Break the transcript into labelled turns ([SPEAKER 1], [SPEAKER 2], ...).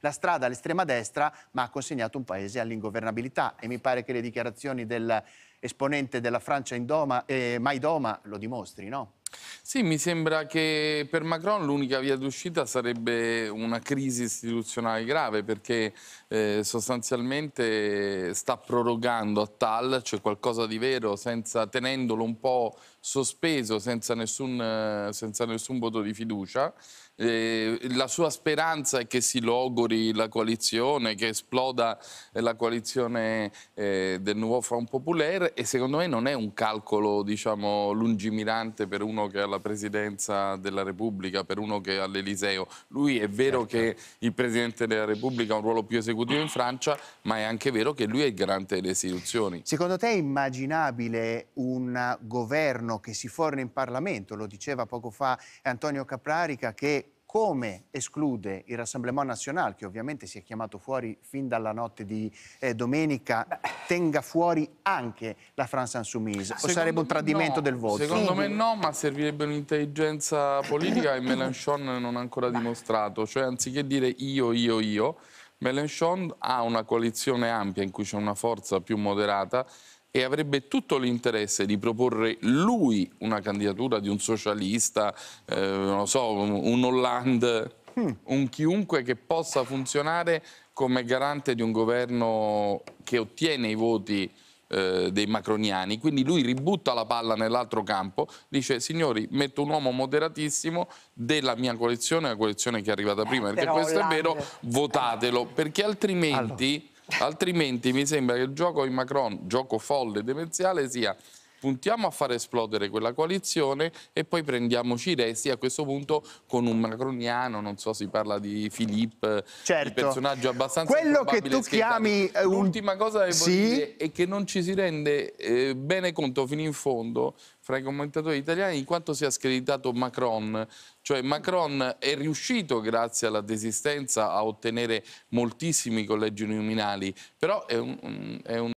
[SPEAKER 1] la strada all'estrema destra, ma ha consegnato un paese all'ingovernabilità. E mi pare che le dichiarazioni dell'esponente della Francia in Doma, eh, Maidoma lo dimostri, no?
[SPEAKER 2] Sì, mi sembra che per Macron l'unica via d'uscita sarebbe una crisi istituzionale grave perché eh, sostanzialmente sta prorogando a tal, cioè qualcosa di vero, senza, tenendolo un po' sospeso, senza nessun, eh, senza nessun voto di fiducia. Eh, la sua speranza è che si logori la coalizione, che esploda eh, la coalizione del Nuovo Front Populaire e secondo me non è un calcolo diciamo, lungimirante per uno che ha alla presidenza della Repubblica per uno che è all'Eliseo. Lui è vero certo. che il Presidente della Repubblica ha un ruolo più esecutivo in Francia, ma è anche vero che lui è il garante delle istituzioni.
[SPEAKER 1] Secondo te è immaginabile un governo che si forna in Parlamento? Lo diceva poco fa Antonio Caprarica che come esclude il Rassemblement National, che ovviamente si è chiamato fuori fin dalla notte di eh, domenica, tenga fuori anche la France Insoumise? O sarebbe un tradimento no. del voto? Secondo me
[SPEAKER 2] no, ma servirebbe un'intelligenza politica e Mélenchon non ha ancora dimostrato. Cioè, anziché dire io, io, io, Mélenchon ha una coalizione ampia in cui c'è una forza più moderata e avrebbe tutto l'interesse di proporre lui una candidatura di un socialista, eh, non so, un Hollande, hmm. un chiunque che possa funzionare come garante di un governo che ottiene i voti eh, dei macroniani, quindi lui ributta la palla nell'altro campo, dice signori metto un uomo moderatissimo della mia coalizione, la coalizione che è arrivata prima, eh, perché questo Hollande... è vero, votatelo, perché altrimenti... Allora Altrimenti mi sembra che il gioco di Macron, gioco folle e demenziale, sia puntiamo a far esplodere quella coalizione e poi prendiamoci i resti a questo punto con un macroniano, non so, si parla di Filippo, certo. personaggio abbastanza Quello che tu chiami...
[SPEAKER 1] Eh, L'ultima un... cosa che sì? dire
[SPEAKER 2] è che non ci si rende eh, bene conto fino in fondo fra i commentatori italiani di quanto sia screditato Macron. Cioè Macron è riuscito, grazie alla desistenza, a ottenere moltissimi collegi nominali, però è un, è un